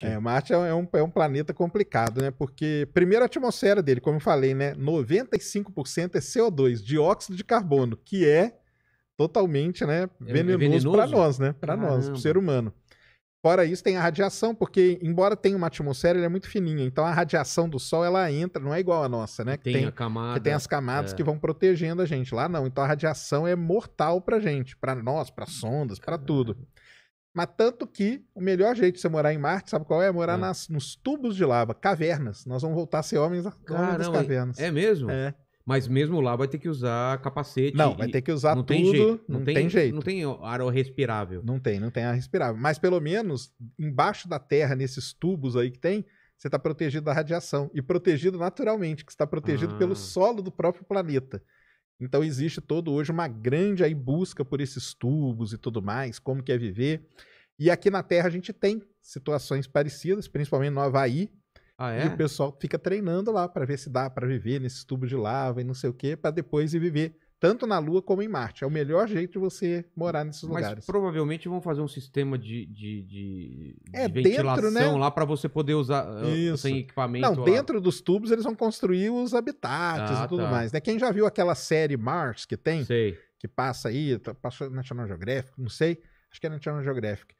É, Marte é, é um, é um planeta complicado, né? Porque, primeiro, a atmosfera dele, como eu falei, né? 95% é CO2, dióxido de carbono, que é totalmente né, é, é venenoso, é para nós, né? Para nós, para o ser humano. Fora isso, tem a radiação, porque, embora tenha uma atmosfera, ela é muito fininha. Então, a radiação do Sol, ela entra, não é igual a nossa, né? Que tem, tem a camada. Que tem as camadas é. que vão protegendo a gente. Lá, não. Então, a radiação é mortal pra gente, para nós, para sondas, para tudo. Mas tanto que o melhor jeito de você morar em Marte, sabe qual é? Morar hum. nas, nos tubos de lava, cavernas. Nós vamos voltar a ser homens, homens das cavernas. É mesmo? É. Mas mesmo lá vai ter que usar capacete. Não, vai ter que usar não tudo. Tem jeito, não, não tem, tem, jeito. Não tem ar respirável. Não tem, não tem ar respirável. Mas pelo menos embaixo da terra, nesses tubos aí que tem, você está protegido da radiação. E protegido naturalmente, que está protegido ah. pelo solo do próprio planeta. Então existe todo hoje uma grande aí busca por esses tubos e tudo mais, como que é viver. E aqui na Terra a gente tem situações parecidas, principalmente no Havaí. Ah, é? E o é? pessoal fica treinando lá para ver se dá para viver nesses tubos de lava e não sei o quê, para depois ir viver tanto na Lua como em Marte. É o melhor jeito de você morar nesses Mas lugares. Mas provavelmente vão fazer um sistema de, de, de, é, de ventilação dentro, né? lá para você poder usar ah, Isso. sem equipamento. Não, lá. dentro dos tubos eles vão construir os habitats ah, e tudo tá. mais. Né? Quem já viu aquela série Mars que tem, sei. que passa aí, tá, passou na National Geographic, não sei, acho que é na National Geographic.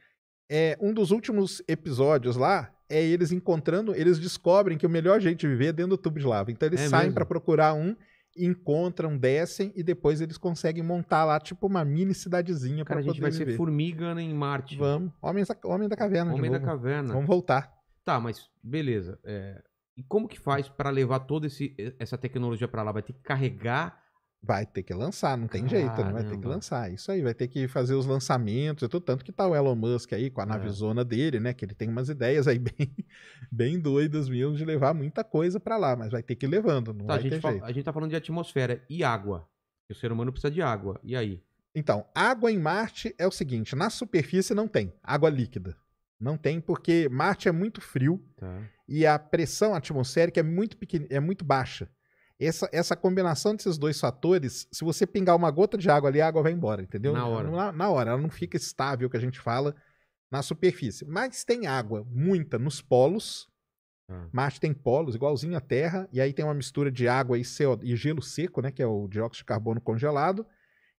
É, um dos últimos episódios lá é eles encontrando, eles descobrem que o melhor jeito de viver é dentro do tubo de lava. Então eles é saem para procurar um encontram, descem e depois eles conseguem montar lá tipo uma mini cidadezinha para poder a gente vai ser formiga em Marte. Vamos. Homem da, Homem da Caverna. Homem da Caverna. Vamos voltar. Tá, mas beleza. É... E como que faz para levar toda esse, essa tecnologia para lá? Vai ter que carregar Vai ter que lançar, não tem Caramba. jeito, né? vai ter que lançar. É isso aí, vai ter que fazer os lançamentos e tudo. Tanto que tá o Elon Musk aí com a é. navezona dele, né? Que ele tem umas ideias aí bem, bem doidas mesmo de levar muita coisa para lá, mas vai ter que ir levando, não tá, vai a gente ter jeito. A gente tá falando de atmosfera e água. O ser humano precisa de água. E aí? Então, água em Marte é o seguinte: na superfície não tem água líquida. Não tem, porque Marte é muito frio tá. e a pressão atmosférica é muito, pequena é muito baixa. Essa, essa combinação desses dois fatores, se você pingar uma gota de água ali, a água vai embora, entendeu? Na hora. Na, na hora, ela não fica estável, que a gente fala, na superfície. Mas tem água, muita, nos polos. Ah. Marte tem polos, igualzinho à Terra, e aí tem uma mistura de água e, CO, e gelo seco, né? Que é o dióxido de carbono congelado.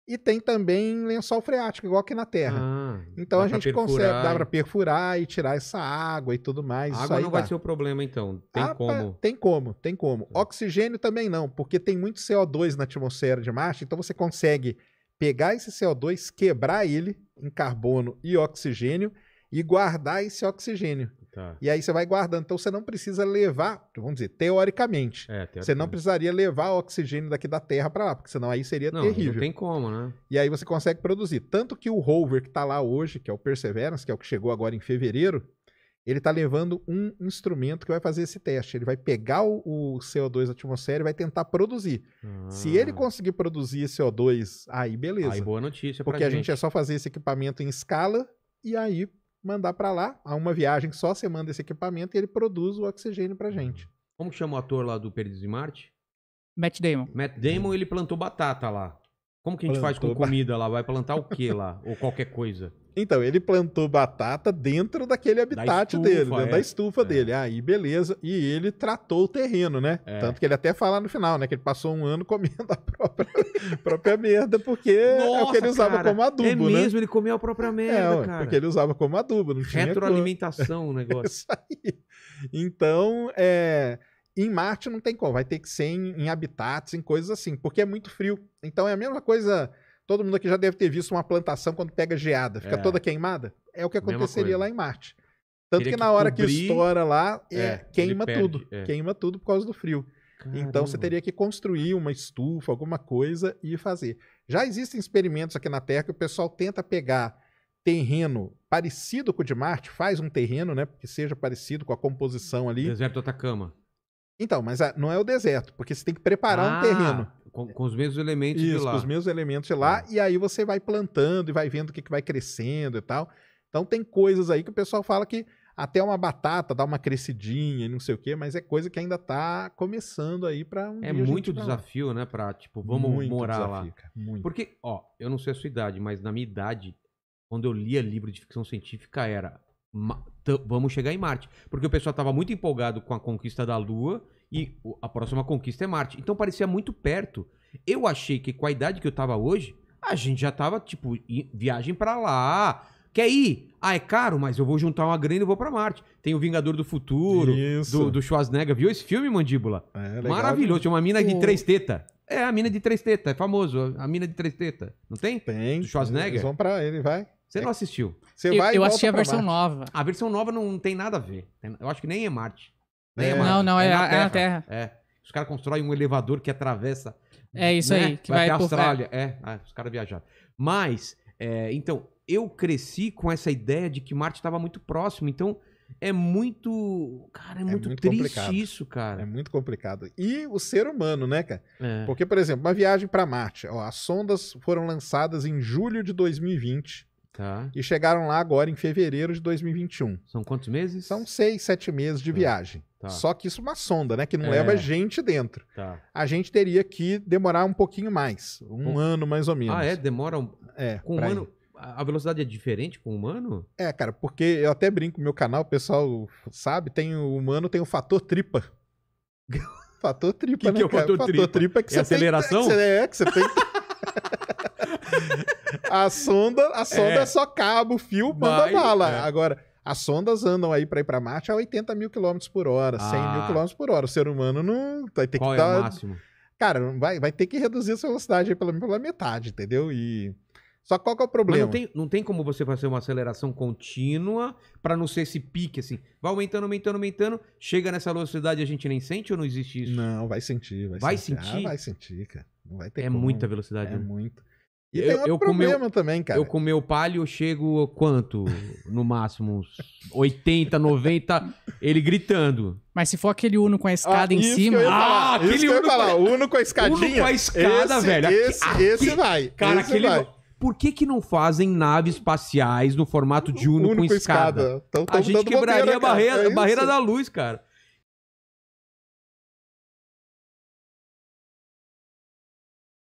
E tem também lençol freático, igual aqui na Terra. Ah, então a gente consegue, dá para perfurar e tirar essa água e tudo mais. A água não vai ser o problema, então. Tem ah, como? Tem como, tem como. É. Oxigênio também não, porque tem muito CO2 na atmosfera de Marte, então você consegue pegar esse CO2, quebrar ele em carbono e oxigênio e guardar esse oxigênio. Tá. E aí você vai guardando. Então você não precisa levar, vamos dizer, teoricamente. É, teoricamente. Você não precisaria levar oxigênio daqui da Terra para lá, porque senão aí seria não, terrível. Não tem como, né? E aí você consegue produzir. Tanto que o rover que está lá hoje, que é o Perseverance, que é o que chegou agora em fevereiro, ele está levando um instrumento que vai fazer esse teste. Ele vai pegar o, o CO2 da atmosfera e vai tentar produzir. Ah. Se ele conseguir produzir CO2, aí beleza. Aí boa notícia Porque a gente é só fazer esse equipamento em escala e aí mandar para lá, a uma viagem só você manda esse equipamento e ele produz o oxigênio pra gente. Como chama o ator lá do Perdidos de Marte? Matt Damon. Matt Damon, ele plantou batata lá. Como que a gente plantou faz com comida lá? Vai plantar o que lá? Ou qualquer coisa? Então, ele plantou batata dentro daquele habitat estufa, dele, dentro é. da estufa é. dele. Aí, beleza. E ele tratou o terreno, né? É. Tanto que ele até fala no final, né? Que ele passou um ano comendo a própria, própria merda, porque Nossa, é o que ele usava cara, como adubo, é mesmo, né? mesmo, ele comeu a própria é, merda, é, cara. Porque ele usava como adubo, não tinha Retroalimentação o negócio. Isso aí. Então, é em Marte não tem como, vai ter que ser em, em habitats, em coisas assim, porque é muito frio. Então é a mesma coisa. Todo mundo aqui já deve ter visto uma plantação quando pega geada, fica é. toda queimada. É o que aconteceria lá em Marte. Tanto que na hora que, cobrir, que estoura lá, é, é, queima perde, tudo. É. Queima tudo por causa do frio. Caramba. Então você teria que construir uma estufa, alguma coisa e fazer. Já existem experimentos aqui na Terra que o pessoal tenta pegar terreno parecido com o de Marte, faz um terreno, né, que seja parecido com a composição ali. Deserto do Atacama. Então, mas a, ah, não é o deserto, porque você tem que preparar ah, um terreno. Com, com, os mesmos elementos Isso, de lá. com os mesmos elementos de lá, é. e aí você vai plantando e vai vendo o que, que vai crescendo e tal. Então tem coisas aí que o pessoal fala que até uma batata dá uma crescidinha e não sei o quê, mas é coisa que ainda tá começando aí para um É muito desafio, né, para tipo, vamos muito morar desafio, lá. Cara, muito. Porque, ó, eu não sei a sua idade, mas na minha idade, quando eu lia livro de ficção científica era vamos chegar em Marte. Porque o pessoal estava muito empolgado com a conquista da Lua e a próxima conquista é Marte. Então parecia muito perto. Eu achei que com a idade que eu estava hoje, a gente já estava tipo, viagem para lá. Quer ir? Ah, é caro, mas eu vou juntar uma grana e vou para Marte. Tem o Vingador do Futuro, Isso. do, do Schwarzenegger. Viu esse filme, Mandíbula? É, legal, Maravilhoso. Tinha uma mina de três tetas. É, a mina de três tetas, é famoso. A mina de três tetas. Não tem? Tem. Do Schwarzenegger. Eles vão pra ele, vai. Você é não assistiu. Você vai eu, assisti a versão nova. A versão nova não tem nada a ver. Eu acho que nem é Marte. Nem é. é. Marte. Não, não, é, é, na, terra. é na Terra. É. Os caras constroem um elevador que atravessa. É isso né? aí, que vai, vai até a Austrália. É, ah, os caras viajaram. Mas, é, então, eu cresci com essa ideia de que Marte estava muito próximo. Então, é muito. Cara, é, é muito, muito, triste complicado. isso, cara. É muito complicado. E o ser humano, né, cara? É. Porque, por exemplo, uma viagem para Marte. Ó, as sondas foram lançadas em julho de 2020. Tá. E chegaram lá agora em fevereiro de 2021. São quantos meses? São seis, sete meses de tá. viagem. Tá. Só que isso é uma sonda, né? Que não é. leva gente dentro. Tá. A gente teria que demorar um pouquinho mais. Um ano mais ou menos. Ah, é? Demora um... É, com um ano. A velocidade é diferente com o humano? É, cara, porque eu até brinco no meu canal, o pessoal sabe, tem o humano tem o fator tripa. fator tripa, que né? Que é o fator, cara? tripa? tripa é que é você aceleração? tem. É, que você tem a sonda, a sonda é, é só cabo, fio, manda bala. É. Agora, as sondas andam aí para ir para Marte a 80 mil quilômetros por hora, ah. 100 mil quilômetros por hora. O ser humano não vai ter Qual que é dar... o máximo? Cara, vai, vai ter que reduzir essa velocidade aí pela, pela metade, entendeu? E só qual que é o problema? Mas não tem, não tem como você fazer uma aceleração contínua para não ser esse pique, assim. Vai aumentando, aumentando, aumentando. Chega nessa velocidade a gente nem sente ou não existe isso? Não, vai sentir. Vai, vai sentir, ah, sentir? Ah, vai sentir, cara. Não vai ter É como. muita velocidade. É né? muito. E eu, tem outro eu problema meu, também, cara. Eu com meu palio eu chego quanto? No máximo uns 80, 90, ele gritando. Mas se for aquele Uno com a escada ah, em cima. ah, aquele isso que eu falar. Ah, Uno com a escadinha. Uno com a escada, esse, velho. Esse, aqui, esse vai. Cara, esse aquele. Vai. Por que, que não fazem naves espaciais no formato de Uno, Uno com, com escada? escada. Tão, tão a gente quebraria bobeira, é a barreira, é barreira da luz, cara.